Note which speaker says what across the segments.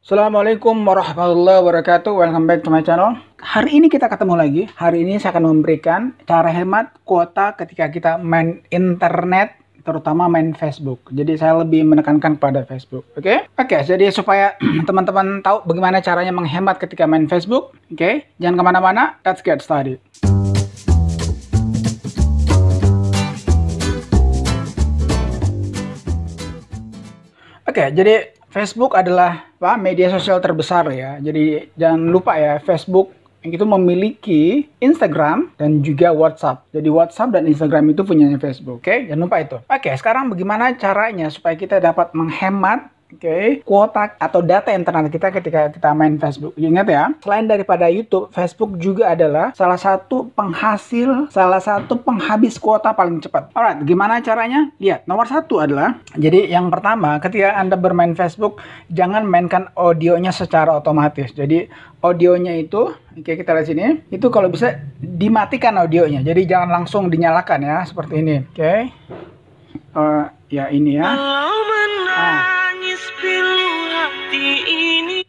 Speaker 1: Assalamualaikum warahmatullahi wabarakatuh Welcome back to my channel Hari ini kita ketemu lagi Hari ini saya akan memberikan cara hemat kuota ketika kita main internet Terutama main Facebook Jadi saya lebih menekankan pada Facebook Oke okay? Oke okay, jadi supaya teman-teman tahu bagaimana caranya menghemat ketika main Facebook Oke okay? Jangan kemana-mana Let's get started Oke, okay, jadi Facebook adalah apa, media sosial terbesar ya. Jadi jangan lupa ya Facebook itu memiliki Instagram dan juga WhatsApp. Jadi WhatsApp dan Instagram itu punyanya Facebook. Oke, okay? jangan lupa itu. Oke, okay, sekarang bagaimana caranya supaya kita dapat menghemat Oke, okay. kuota atau data internet kita ketika kita main Facebook. Ingat ya, selain daripada YouTube, Facebook juga adalah salah satu penghasil, salah satu penghabis kuota paling cepat. Alright, gimana caranya? Lihat, nomor satu adalah, jadi yang pertama, ketika Anda bermain Facebook, jangan mainkan audionya secara otomatis. Jadi, audionya itu, oke okay, kita lihat sini, itu kalau bisa dimatikan audionya. Jadi, jangan langsung dinyalakan ya, seperti ini. Oke, okay. uh, eh, ya ini ya. Ah.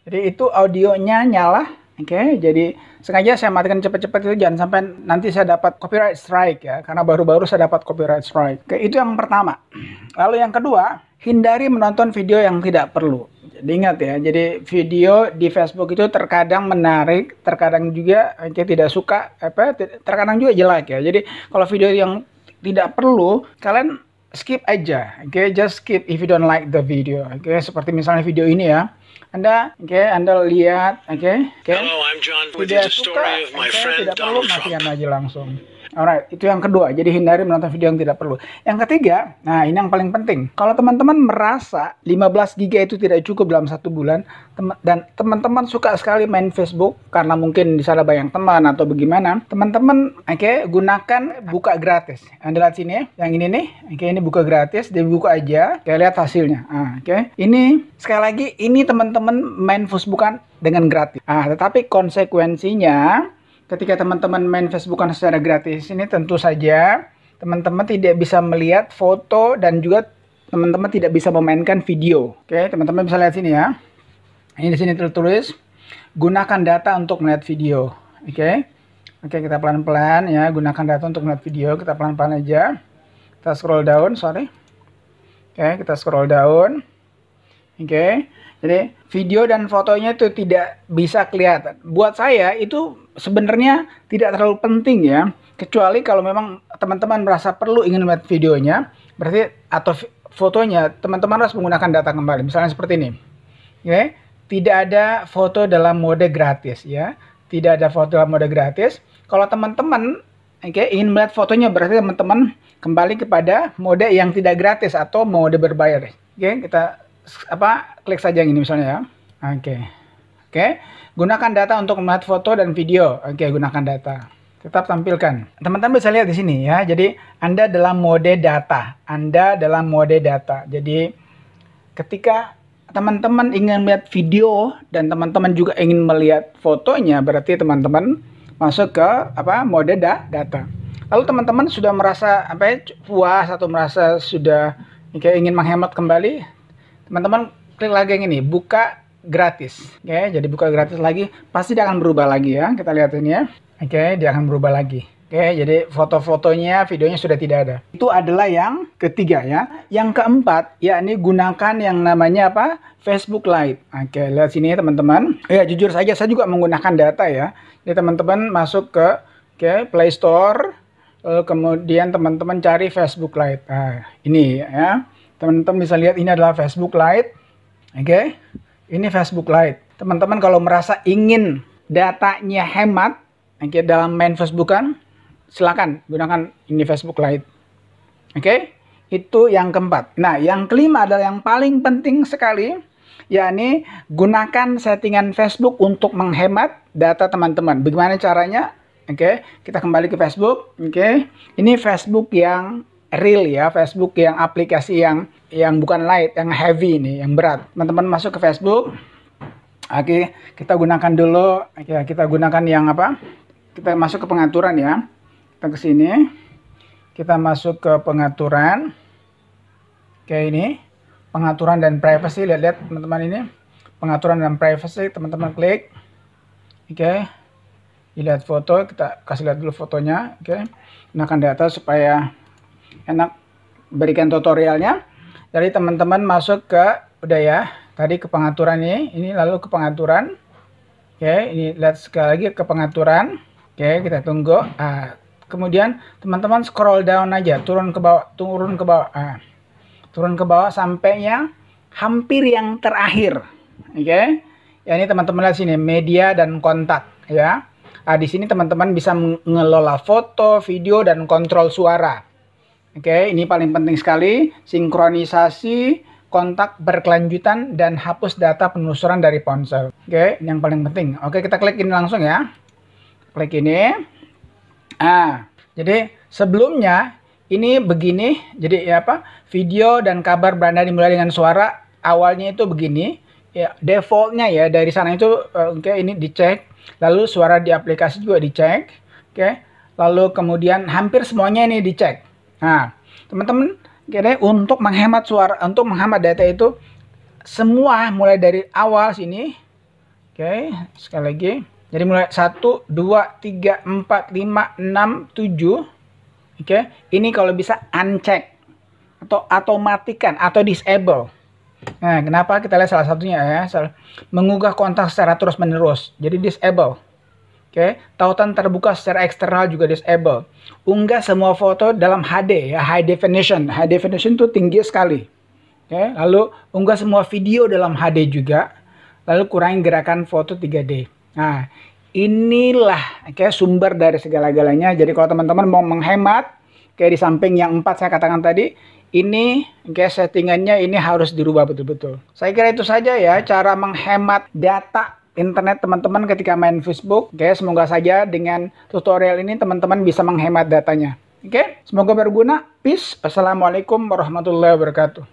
Speaker 1: Jadi itu audionya nyala, oke? Okay? Jadi sengaja saya matikan cepat-cepat itu jangan sampai nanti saya dapat copyright strike ya, karena baru-baru saya dapat copyright strike. Oke, okay, itu yang pertama. Lalu yang kedua, hindari menonton video yang tidak perlu. Jadi ingat ya, jadi video di Facebook itu terkadang menarik, terkadang juga kita tidak suka, apa, terkadang juga jelek ya. Jadi kalau video yang tidak perlu, kalian skip aja, oke, okay? just skip if you don't like the video, oke, okay? seperti misalnya video ini ya, anda, oke, okay, Anda lihat, oke, okay, oke, okay? Hello, I'm John with tidak suka, the okay? tidak perlu matikan aja langsung. Alright, itu yang kedua. Jadi hindari menonton video yang tidak perlu. Yang ketiga, nah ini yang paling penting. Kalau teman-teman merasa 15 giga itu tidak cukup dalam satu bulan, tem dan teman-teman suka sekali main Facebook karena mungkin di sana banyak teman atau bagaimana, teman-teman, oke, okay, gunakan buka gratis. Anda lihat sini ya, yang ini nih, oke, okay, ini buka gratis, dibuka aja, Kita lihat hasilnya. Ah, oke, okay. ini sekali lagi, ini teman-teman main Facebook kan dengan gratis. Ah, tetapi konsekuensinya ketika teman-teman main Facebookan secara gratis ini tentu saja teman-teman tidak bisa melihat foto dan juga teman-teman tidak bisa memainkan video. Oke, teman-teman bisa lihat sini ya. Ini di sini tertulis gunakan data untuk melihat video. Oke. Oke, kita pelan-pelan ya, gunakan data untuk melihat video. Kita pelan-pelan aja. Kita scroll down, sorry. Oke, kita scroll down. Oke. Okay? Jadi video dan fotonya itu tidak bisa kelihatan. Buat saya itu sebenarnya tidak terlalu penting ya. Kecuali kalau memang teman-teman merasa perlu ingin melihat videonya, berarti atau fotonya teman-teman harus menggunakan data kembali. Misalnya seperti ini. Oke. Okay? Tidak ada foto dalam mode gratis ya. Tidak ada foto dalam mode gratis. Kalau teman-teman okay, ingin melihat fotonya berarti teman-teman kembali kepada mode yang tidak gratis atau mode berbayar. Oke, okay, kita apa klik saja yang ini misalnya ya. Oke. Okay. Oke. Okay. Gunakan data untuk melihat foto dan video. Oke, okay, gunakan data. Tetap tampilkan. Teman-teman bisa lihat di sini ya. Jadi Anda dalam mode data. Anda dalam mode data. Jadi ketika teman-teman ingin melihat video dan teman-teman juga ingin melihat fotonya, berarti teman-teman masuk ke apa mode da data. Lalu teman-teman sudah merasa apa ya, puas atau merasa sudah kayak ingin menghemat kembali, teman-teman klik lagi yang ini buka gratis oke okay, jadi buka gratis lagi pasti dia akan berubah lagi ya kita lihat ini ya oke okay, dia akan berubah lagi Oke, okay, jadi foto-fotonya, videonya sudah tidak ada. Itu adalah yang ketiga ya. Yang keempat, yakni gunakan yang namanya apa? Facebook Lite. Oke, okay, lihat sini ya teman-teman. Oh ya, jujur saja saya juga menggunakan data ya. Jadi teman-teman masuk ke oke, okay, Play Store, eh, kemudian teman-teman cari Facebook Lite. Nah, ini ya. Teman-teman bisa lihat ini adalah Facebook Lite. Oke. Okay? Ini Facebook Lite. Teman-teman kalau merasa ingin datanya hemat oke okay, dalam main Facebook kan, silakan gunakan ini Facebook Lite. Oke. Okay? Itu yang keempat. Nah, yang kelima adalah yang paling penting sekali yakni gunakan settingan Facebook untuk menghemat data teman-teman. Bagaimana caranya? Oke, okay. kita kembali ke Facebook. Oke, okay. ini Facebook yang real ya Facebook yang aplikasi yang yang bukan light yang heavy ini yang berat teman-teman masuk ke Facebook oke okay, kita gunakan dulu ya kita gunakan yang apa kita masuk ke pengaturan ya kita ke sini kita masuk ke pengaturan kayak ini pengaturan dan privacy lihat-lihat teman-teman ini pengaturan dan privacy teman-teman klik oke okay. dilihat foto kita kasih lihat dulu fotonya oke okay. gunakan data supaya enak berikan tutorialnya dari teman-teman masuk ke udah ya tadi ke pengaturan ini ini lalu ke pengaturan oke ini lihat sekali lagi ke pengaturan oke kita tunggu ah, kemudian teman-teman scroll down aja turun ke bawah turun ke bawah ah, turun ke bawah sampai yang hampir yang terakhir oke ya ini teman-teman lihat sini media dan kontak ya ah di sini teman-teman bisa mengelola foto video dan kontrol suara Oke, ini paling penting sekali, sinkronisasi kontak berkelanjutan dan hapus data penelusuran dari ponsel. Oke, okay, yang paling penting. Oke, kita klik ini langsung ya. Klik ini. Ah, jadi sebelumnya ini begini, jadi ya apa? Video dan kabar beranda dimulai dengan suara awalnya itu begini. Ya, defaultnya ya dari sana itu eh, oke okay, ini dicek, lalu suara di aplikasi juga dicek. Oke. Okay. Lalu kemudian hampir semuanya ini dicek Nah, teman-teman, kira untuk menghemat suara, untuk menghemat data itu semua mulai dari awal sini. Oke, okay, sekali lagi. Jadi mulai 1 2 3 4 5 6 7. Oke, okay. ini kalau bisa uncheck atau otomatikan atau disable. Nah, kenapa kita lihat salah satunya ya, mengugah kontak secara terus-menerus. Jadi disable. Oke, okay. tautan terbuka secara eksternal juga disable. Unggah semua foto dalam HD ya, high definition. High definition itu tinggi sekali. Oke, okay. lalu unggah semua video dalam HD juga. Lalu kurangi gerakan foto 3D. Nah, inilah oke okay, sumber dari segala-galanya. Jadi kalau teman-teman mau menghemat, kayak di samping yang empat saya katakan tadi, ini oke settingannya ini harus dirubah betul-betul. Saya kira itu saja ya cara menghemat data internet teman-teman ketika main Facebook. Oke, okay, semoga saja dengan tutorial ini teman-teman bisa menghemat datanya. Oke, okay? semoga berguna. Peace. Assalamualaikum warahmatullahi wabarakatuh.